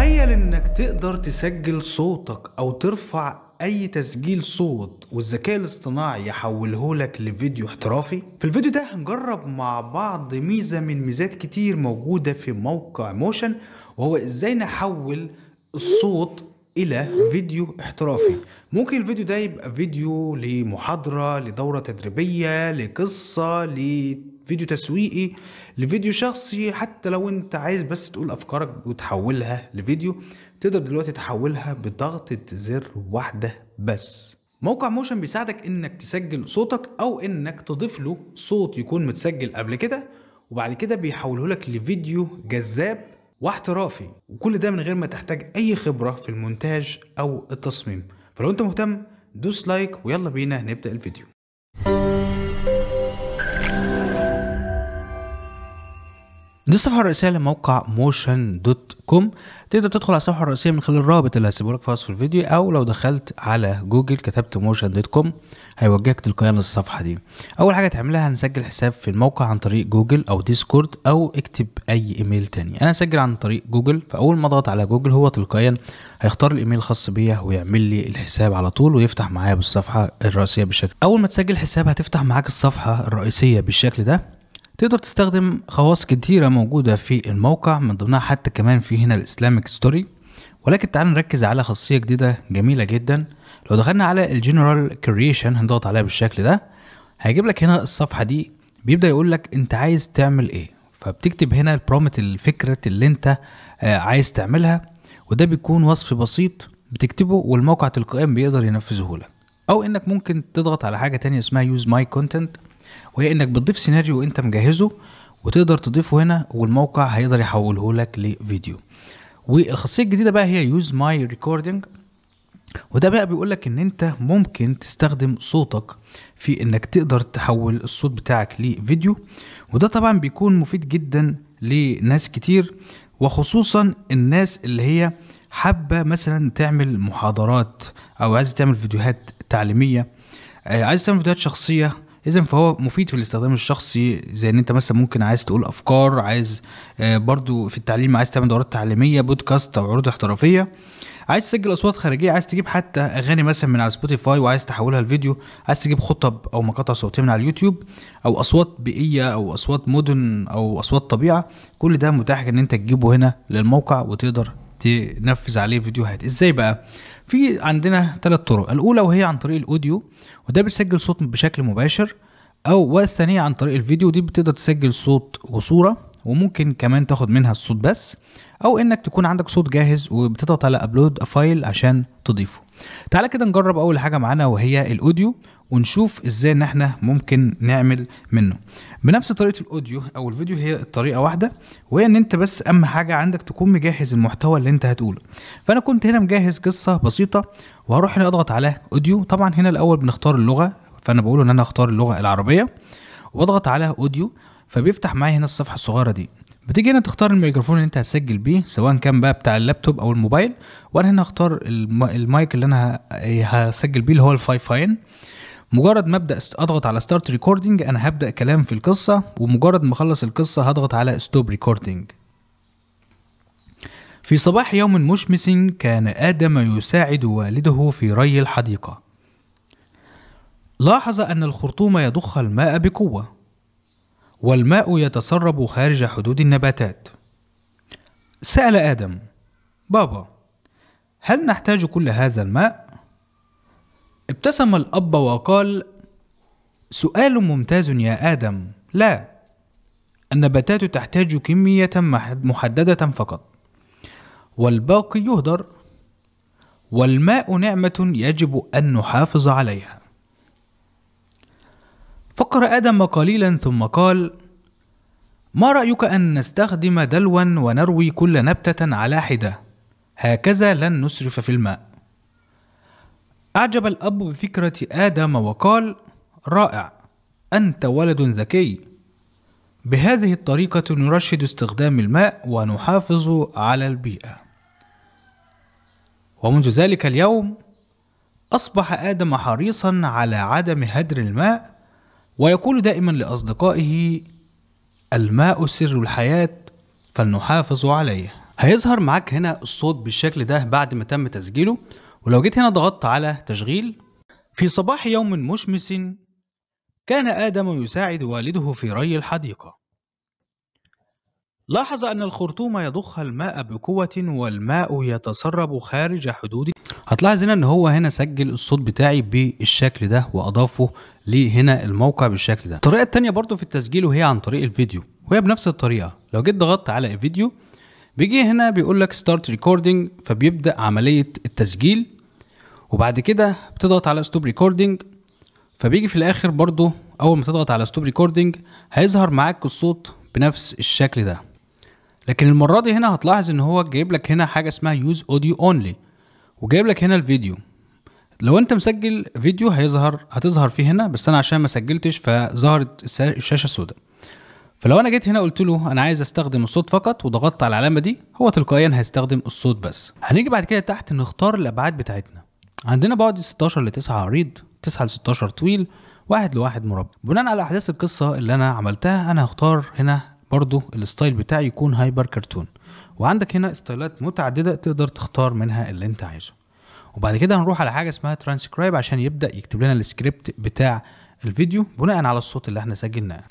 تخيل انك تقدر تسجل صوتك او ترفع اي تسجيل صوت والذكاء الاصطناعي يحوله لك لفيديو احترافي في الفيديو ده هنجرب مع بعض ميزة من ميزات كتير موجودة في موقع موشن وهو ازاي نحول الصوت الى فيديو احترافي ممكن الفيديو ده يبقى فيديو لمحاضرة لدورة تدريبية لقصة لت فيديو تسويقي لفيديو شخصي حتى لو انت عايز بس تقول افكارك وتحولها لفيديو تقدر دلوقتي تحولها بضغطة زر واحدة بس موقع موشن بيساعدك انك تسجل صوتك او انك تضيف له صوت يكون متسجل قبل كده وبعد كده بيحوله لك لفيديو جذاب واحترافي وكل ده من غير ما تحتاج اي خبرة في المونتاج او التصميم فلو انت مهتم دوس لايك ويلا بينا نبدأ الفيديو دي الصفحة الرئيسية لموقع موشن دوت كوم تقدر تدخل على الصفحة الرئيسية من خلال الرابط اللي هسيبه لك في وصف الفيديو أو لو دخلت على جوجل كتبت موشن دوت كوم هيوجهك تلقائيا للصفحة دي أول حاجة تعملها هنسجل حساب في الموقع عن طريق جوجل أو ديسكورد أو اكتب أي إيميل تاني أنا هسجل عن طريق جوجل فأول ما أضغط على جوجل هو تلقائيا هيختار الإيميل الخاص بيا ويعمل لي الحساب على طول ويفتح معايا بالصفحة الرئيسية بالشكل أول ما تسجل حساب هتفتح معاك الصفحة الرئيسية بالشكل ده تقدر تستخدم خواص كتيرة موجودة في الموقع من ضمنها حتى كمان في هنا الاسلامك ستوري ولكن تعال نركز على خاصية جديدة جميلة جدا لو دخلنا على الجنرال كرييشن هنضغط عليها بالشكل ده هيجيب لك هنا الصفحة دي بيبدأ يقول لك انت عايز تعمل ايه فبتكتب هنا البرومت الفكرة اللي انت آه، عايز تعملها وده بيكون وصف بسيط بتكتبه والموقع تلقائيا بيقدر ينفذه لك او انك ممكن تضغط على حاجة تانية اسمها use my content وهي انك بتضيف سيناريو انت مجهزه وتقدر تضيفه هنا والموقع هيقدر يحوله لك لفيديو والخاصيه الجديده بقى هي يوز ماي ريكوردنج وده بقى بيقول لك ان انت ممكن تستخدم صوتك في انك تقدر تحول الصوت بتاعك لفيديو وده طبعا بيكون مفيد جدا لناس كتير وخصوصا الناس اللي هي حابه مثلا تعمل محاضرات او عايزه تعمل فيديوهات تعليميه آه، عايزه تعمل فيديوهات شخصيه اذا فهو مفيد في الاستخدام الشخصي زي ان انت مثلا ممكن عايز تقول افكار عايز آه، برضو في التعليم عايز تعمل دورات تعليميه بودكاست او عروض احترافيه عايز تسجل اصوات خارجيه عايز تجيب حتى اغاني مثلا من على سبوتيفاي وعايز تحولها لفيديو عايز تجيب خطب او مقاطع صوتيه من على اليوتيوب او اصوات بيئيه او اصوات مدن او اصوات طبيعه كل ده متاح ان انت تجيبه هنا للموقع وتقدر تنفذ عليه فيديوهات ازاي بقى في عندنا ثلاث طرق الاولى وهي عن طريق الاوديو وده بيسجل صوت بشكل مباشر او والثانيه عن طريق الفيديو دي بتقدر تسجل صوت وصوره وممكن كمان تاخد منها الصوت بس او انك تكون عندك صوت جاهز وبتضغط على ابلود فايل عشان تضيفه تعالى كده نجرب اول حاجه معانا وهي الاوديو ونشوف ازاي ان احنا ممكن نعمل منه بنفس طريقه الاوديو او الفيديو هي الطريقه واحده وهي ان انت بس اهم حاجه عندك تكون مجهز المحتوى اللي انت هتقوله فانا كنت هنا مجهز قصه بسيطه وهروح هنا اضغط على اوديو طبعا هنا الاول بنختار اللغه فانا بقول ان انا اختار اللغه العربيه واضغط على اوديو فبيفتح معايا هنا الصفحه الصغيره دي بتيجي هنا تختار الميكروفون اللي انت هتسجل بيه سواء كان بقى بتاع اللابتوب او الموبايل وانا هنا هختار المايك اللي انا هسجل بيه اللي هو الفاي فاين مجرد ما ابدا اضغط على ستارت ريكوردنج انا هبدا كلام في القصه ومجرد ما اخلص القصه هضغط على ستوب ريكوردنج في صباح يوم مشمس كان آدم يساعد والده في ري الحديقة. لاحظ أن الخرطوم يضخ الماء بقوة، والماء يتسرب خارج حدود النباتات. سأل آدم: بابا، هل نحتاج كل هذا الماء؟ ابتسم الأب وقال: سؤال ممتاز يا آدم، لا، النباتات تحتاج كمية محددة فقط، والباقي يهدر، والماء نعمة يجب أن نحافظ عليها. فكر آدم قليلا ثم قال: ما رأيك أن نستخدم دلوا ونروي كل نبتة على حدة؟ هكذا لن نسرف في الماء. أعجب الأب بفكرة آدم وقال: رائع، أنت ولد ذكي. بهذه الطريقة نرشد استخدام الماء ونحافظ على البيئة. ومنذ ذلك اليوم، أصبح آدم حريصًا على عدم هدر الماء، ويقول دائمًا لأصدقائه: الماء سر الحياة، فلنحافظ عليه. هيظهر معاك هنا الصوت بالشكل ده بعد ما تم تسجيله ولو جيت هنا ضغطت على تشغيل في صباح يوم مشمس كان آدم يساعد والده في ري الحديقة لاحظ أن الخرطوم يضخ الماء بقوة والماء يتسرب خارج حدود هتلاحظ هنا ان هو هنا سجل الصوت بتاعي بالشكل ده واضافه لهنا الموقع بالشكل ده الطريقة التانية برضو في التسجيل وهي عن طريق الفيديو وهي بنفس الطريقة لو جيت ضغطت على الفيديو بيجي هنا بيقول لك ستارت ريكوردنج فبيبدا عمليه التسجيل وبعد كده بتضغط على ستوب ريكوردنج فبيجي في الاخر برضو اول ما تضغط على ستوب ريكوردنج هيظهر معاك الصوت بنفس الشكل ده لكن المره دي هنا هتلاحظ ان هو جايب لك هنا حاجه اسمها يوز اوديو اونلي وجايب لك هنا الفيديو لو انت مسجل فيديو هيظهر هتظهر فيه هنا بس انا عشان ما سجلتش فظهرت الشاشه السوداء فلو انا جيت هنا قلت له انا عايز استخدم الصوت فقط وضغطت على العلامه دي هو تلقائيا هيستخدم الصوت بس هنيجي بعد كده تحت نختار الابعاد بتاعتنا عندنا بعد 16 ل 9 عريض 9 ل 16 طويل واحد لواحد مربع بناء على احداث القصه اللي انا عملتها انا هختار هنا برضو الستايل بتاعي يكون هايبر كرتون وعندك هنا ستايلات متعدده تقدر تختار منها اللي انت عايزه وبعد كده هنروح على حاجه اسمها ترانسكرايب عشان يبدا يكتب لنا السكريبت بتاع الفيديو بناء على الصوت اللي احنا سجلناه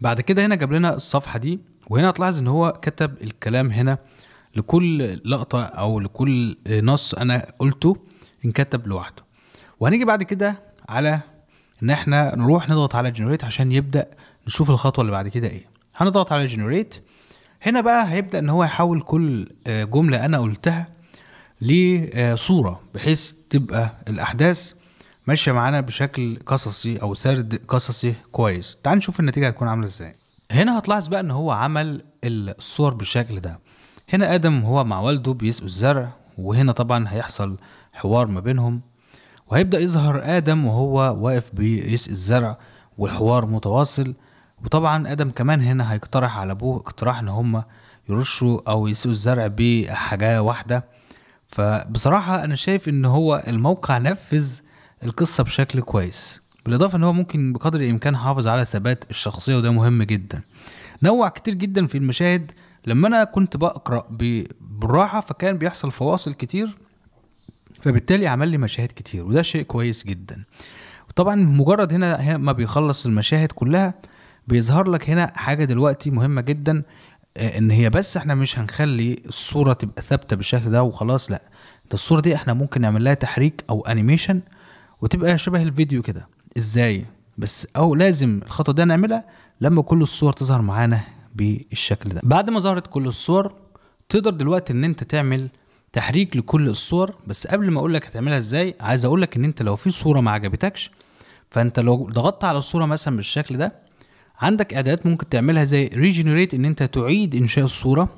بعد كده هنا جاب لنا الصفحه دي وهنا هتلاحظ ان هو كتب الكلام هنا لكل لقطه او لكل نص انا قلته انكتب لوحده وهنيجي بعد كده على ان احنا نروح نضغط على جنريت عشان يبدا نشوف الخطوه اللي بعد كده ايه هنضغط على جنريت هنا بقى هيبدا ان هو يحول كل آه، جمله انا قلتها لصوره بحيث تبقى الاحداث ماشيه معانا بشكل قصصي او سرد قصصي كويس تعال نشوف النتيجه هتكون عامله ازاي هنا هتلاحظ بقى ان هو عمل الصور بالشكل ده هنا ادم هو مع والده بيسقوا الزرع وهنا طبعا هيحصل حوار ما بينهم وهيبدا يظهر ادم وهو واقف بيسقي الزرع والحوار متواصل وطبعا ادم كمان هنا هيقترح على ابوه اقتراح ان هما يرشوا او يسقوا الزرع بحاجه واحده فبصراحه انا شايف ان هو الموقع نفذ القصه بشكل كويس بالاضافه ان هو ممكن بقدر الامكان حافظ على ثبات الشخصيه وده مهم جدا نوع كتير جدا في المشاهد لما انا كنت بقرا بالراحه فكان بيحصل فواصل كتير فبالتالي عمل لي مشاهد كتير وده شيء كويس جدا وطبعا مجرد هنا ما بيخلص المشاهد كلها بيظهر لك هنا حاجه دلوقتي مهمه جدا آه، ان هي بس احنا مش هنخلي الصوره تبقى ثابته بالشكل ده وخلاص لا ده الصوره دي احنا ممكن نعمل لها تحريك او انيميشن وتبقى شبه الفيديو كده ازاي بس او لازم الخطوه دي نعملها لما كل الصور تظهر معانا بالشكل ده بعد ما ظهرت كل الصور تقدر دلوقتي ان انت تعمل تحريك لكل الصور بس قبل ما اقول لك هتعملها ازاي عايز اقول لك ان انت لو في صوره ما عجبتكش فانت لو ضغطت على الصوره مثلا بالشكل ده عندك اعدادات ممكن تعملها زي ريجنريت ان انت تعيد انشاء الصوره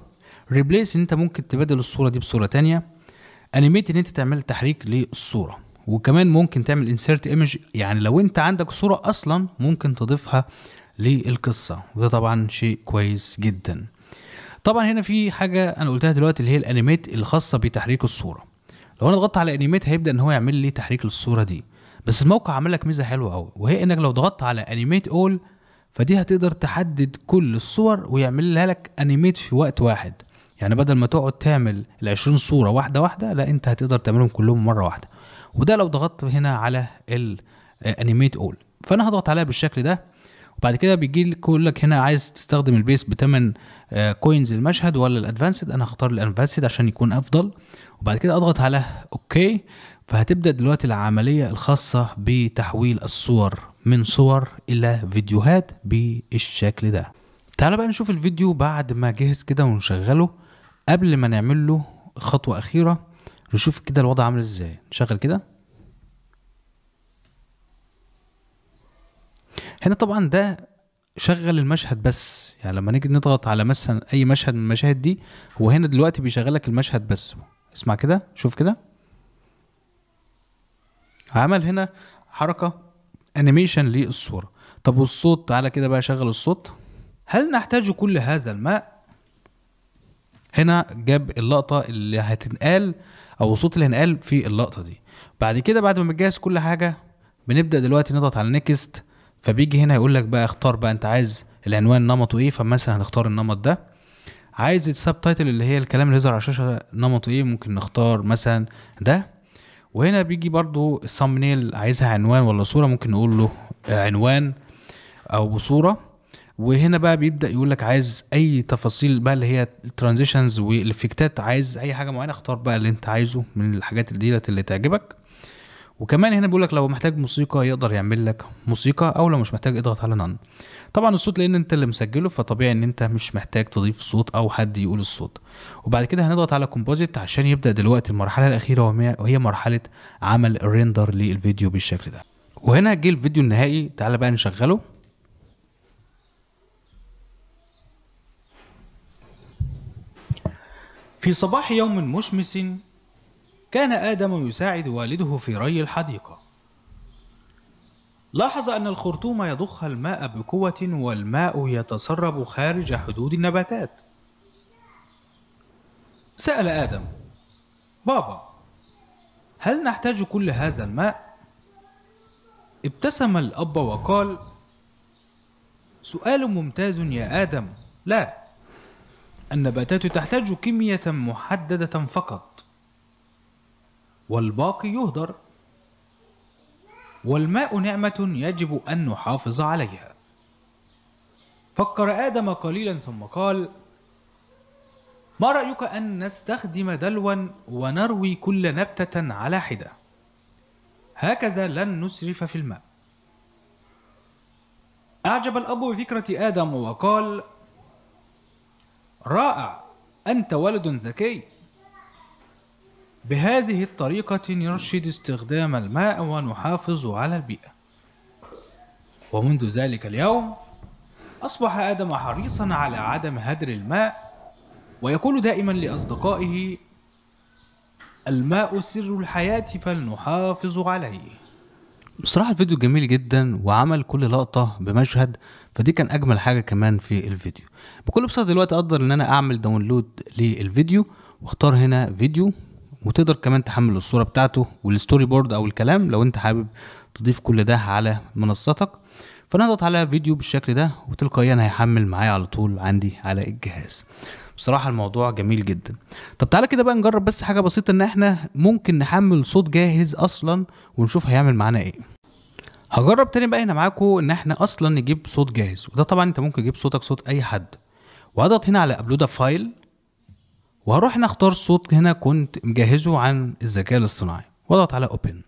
ريبليس ان انت ممكن تبدل الصوره دي بصوره تانية انيميت ان انت تعمل تحريك للصوره وكمان ممكن تعمل انسيرت ايمج يعني لو انت عندك صوره اصلا ممكن تضيفها للقصه وده طبعا شيء كويس جدا طبعا هنا في حاجه انا قلتها دلوقتي اللي هي الانيميت الخاصه بتحريك الصوره لو انا ضغطت على انيميت هيبدا ان هو يعمل لي تحريك للصوره دي بس الموقع عمل لك ميزه حلوه قوي وهي انك لو ضغطت على انيميت اول فدي هتقدر تحدد كل الصور ويعمل لك انيميت في وقت واحد يعني بدل ما تقعد تعمل ال 20 صوره واحده واحده لا انت هتقدر تعملهم كلهم مره واحده وده لو ضغطت هنا على الانيميت اول فانا هضغط عليها بالشكل ده وبعد كده بيجي لك يقول لك هنا عايز تستخدم البيس بثمن كوينز المشهد ولا الادفانسد انا هختار الادفانسد عشان يكون افضل وبعد كده اضغط على اوكي فهتبدا دلوقتي العمليه الخاصه بتحويل الصور من صور الى فيديوهات بالشكل ده تعال بقى نشوف الفيديو بعد ما جهز كده ونشغله قبل ما نعمل له خطوه اخيره نشوف كده الوضع عامل ازاي نشغل كده هنا طبعا ده شغل المشهد بس يعني لما نيجي نضغط على مثلا اي مشهد من المشاهد دي هو هنا دلوقتي بيشغلك المشهد بس اسمع كده شوف كده عمل هنا حركه انيميشن للصوره طب والصوت تعالى كده بقى شغل الصوت هل نحتاج كل هذا الماء هنا جاب اللقطه اللي هتنقال او الصوت اللي هنقال في اللقطه دي بعد كده بعد ما بتجهز كل حاجه بنبدا دلوقتي نضغط على نيكست فبيجي هنا يقول لك بقى اختار بقى انت عايز العنوان نمطه ايه فمثلا هنختار النمط ده عايز السب تايتل اللي هي الكلام اللي يظهر على الشاشه نمطه ايه ممكن نختار مثلا ده وهنا بيجي برضو الثامبنيل عايزها عنوان ولا صوره ممكن نقول له عنوان او صوره وهنا بقى بيبدا يقول لك عايز اي تفاصيل بقى اللي هي الترانزيشنز والافكتات عايز اي حاجه معينه اختار بقى اللي انت عايزه من الحاجات ديت اللي تعجبك وكمان هنا بيقول لك لو محتاج موسيقى يقدر يعمل لك موسيقى او لو مش محتاج اضغط على نان طبعا الصوت لان انت اللي مسجله فطبيعي ان انت مش محتاج تضيف صوت او حد يقول الصوت وبعد كده هنضغط على كومبوزيت عشان يبدا دلوقتي المرحله الاخيره وهي مرحله عمل ريندر للفيديو بالشكل ده وهنا جه الفيديو النهائي تعالى بقى نشغله في صباح يوم مشمس كان آدم يساعد والده في ري الحديقة لاحظ أن الخرطوم يضخ الماء بقوة والماء يتسرب خارج حدود النباتات سأل آدم بابا هل نحتاج كل هذا الماء؟ ابتسم الأب وقال سؤال ممتاز يا آدم لا النباتات تحتاج كمية محددة فقط والباقي يهدر والماء نعمة يجب أن نحافظ عليها فكر آدم قليلا ثم قال ما رأيك أن نستخدم دلوا ونروي كل نبتة على حدة هكذا لن نسرف في الماء أعجب الأب بفكرة آدم وقال رائع أنت ولد ذكي بهذه الطريقة نرشد استخدام الماء ونحافظ على البيئة ومنذ ذلك اليوم أصبح آدم حريصا على عدم هدر الماء ويقول دائما لأصدقائه الماء سر الحياة فلنحافظ عليه بصراحة الفيديو جميل جدا وعمل كل لقطة بمشهد فدي كان أجمل حاجة كمان في الفيديو بكل بساطة دلوقتي أقدر إن أنا أعمل داونلود للفيديو واختار هنا فيديو وتقدر كمان تحمل الصورة بتاعته والستوري بورد أو الكلام لو أنت حابب تضيف كل ده على منصتك فنضغط على فيديو بالشكل ده وتلقائيا هيحمل معايا على طول عندي على الجهاز بصراحه الموضوع جميل جدا طب تعالى كده بقى نجرب بس حاجه بسيطه ان احنا ممكن نحمل صوت جاهز اصلا ونشوف هيعمل معانا ايه هجرب تاني بقى هنا معاكم ان احنا اصلا نجيب صوت جاهز وده طبعا انت ممكن تجيب صوتك صوت اي حد واضغط هنا على ابلود فايل وهروح هنا اختار صوت هنا كنت مجهزه عن الذكاء الاصطناعي واضغط على اوبن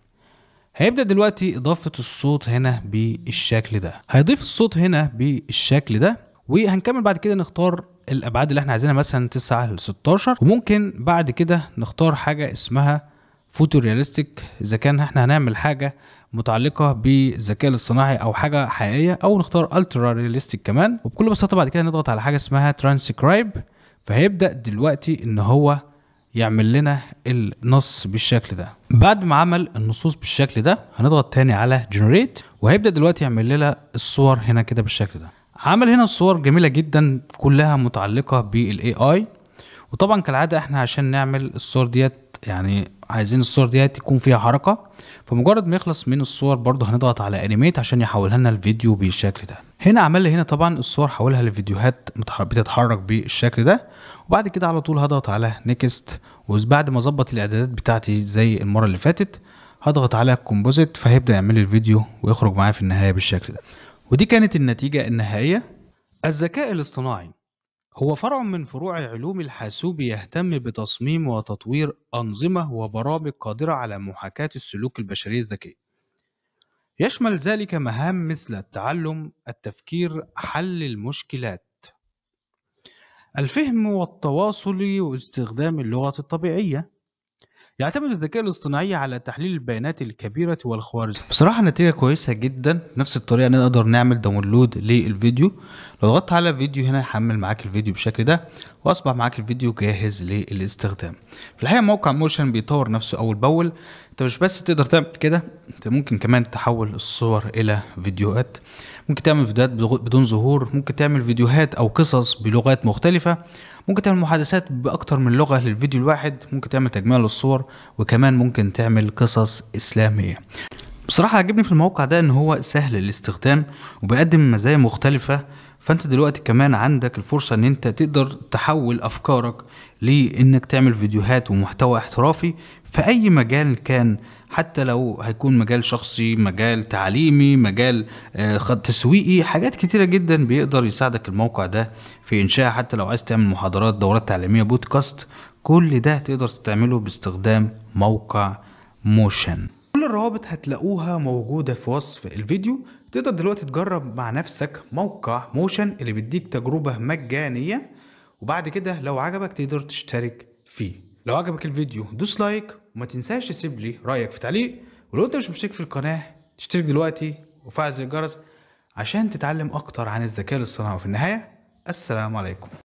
هيبدا دلوقتي اضافه الصوت هنا بالشكل ده هيضيف الصوت هنا بالشكل ده وهنكمل بعد كده نختار الابعاد اللي احنا عايزينها مثلا 9 ل 16 وممكن بعد كده نختار حاجه اسمها فوتورياليستيك اذا كان احنا هنعمل حاجه متعلقه بالذكاء الاصطناعي او حاجه حقيقيه او نختار الترا رياليستيك كمان وبكل بساطه بعد كده نضغط على حاجه اسمها ترانسكرايب فهيبدا دلوقتي ان هو يعمل لنا النص بالشكل ده بعد ما عمل النصوص بالشكل ده هنضغط تاني على جنريت وهيبدا دلوقتي يعمل لنا الصور هنا كده بالشكل ده عمل هنا صور جميله جدا كلها متعلقه بالاي اي وطبعا كالعاده احنا عشان نعمل الصور ديت يعني عايزين الصور ديت تكون فيها حركه فمجرد ما يخلص من الصور برضه هنضغط على انيميت عشان يحولها لنا الفيديو بالشكل ده هنا عمل لي هنا طبعا الصور حولها لفيديوهات بتتحرك بالشكل ده وبعد كده على طول هضغط على نيكست وبعد ما اظبط الاعدادات بتاعتي زي المره اللي فاتت هضغط على كومبوزيت فهيبدا يعمل الفيديو ويخرج معايا في النهايه بالشكل ده ودي كانت النتيجة النهائية الذكاء الاصطناعي هو فرع من فروع علوم الحاسوب يهتم بتصميم وتطوير أنظمة وبرامج قادرة على محاكاة السلوك البشري الذكي يشمل ذلك مهام مثل التعلم التفكير حل المشكلات الفهم والتواصل واستخدام اللغة الطبيعية يعتمد الذكاء الاصطناعي على تحليل البيانات الكبيرة والخوارزمية بصراحة نتيجة كويسة جدا نفس الطريقة نقدر نعمل داونلود للفيديو لو ضغطت على فيديو هنا هيحمل معاك الفيديو بالشكل ده واصبح معاك الفيديو جاهز للاستخدام في الحقيقة موقع موشن بيطور نفسه اول باول انت مش بس تقدر تعمل كده انت ممكن كمان تحول الصور الى فيديوهات ممكن تعمل فيديوهات بدون ظهور ممكن تعمل فيديوهات او قصص بلغات مختلفة ممكن تعمل محادثات باكتر من لغه للفيديو الواحد ممكن تعمل تجميع للصور وكمان ممكن تعمل قصص اسلاميه بصراحه عجبني في الموقع ده ان هو سهل الاستخدام وبيقدم مزايا مختلفه فانت دلوقتي كمان عندك الفرصه ان انت تقدر تحول افكارك لانك تعمل فيديوهات ومحتوى احترافي في اي مجال كان حتى لو هيكون مجال شخصي مجال تعليمي مجال آه، تسويقي حاجات كتيرة جدا بيقدر يساعدك الموقع ده في إنشائها حتى لو عايز تعمل محاضرات دورات تعليمية بودكاست كل ده تقدر تعمله باستخدام موقع موشن كل الروابط هتلاقوها موجودة في وصف الفيديو تقدر دلوقتي تجرب مع نفسك موقع موشن اللي بيديك تجربة مجانية وبعد كده لو عجبك تقدر تشترك فيه لو عجبك الفيديو دوس لايك وما تنساش تسيب لي رايك في تعليق ولو انت مش مشترك في القناه تشترك دلوقتي وفعل زر الجرس عشان تتعلم اكتر عن الذكاء الاصطناعي وفي النهايه السلام عليكم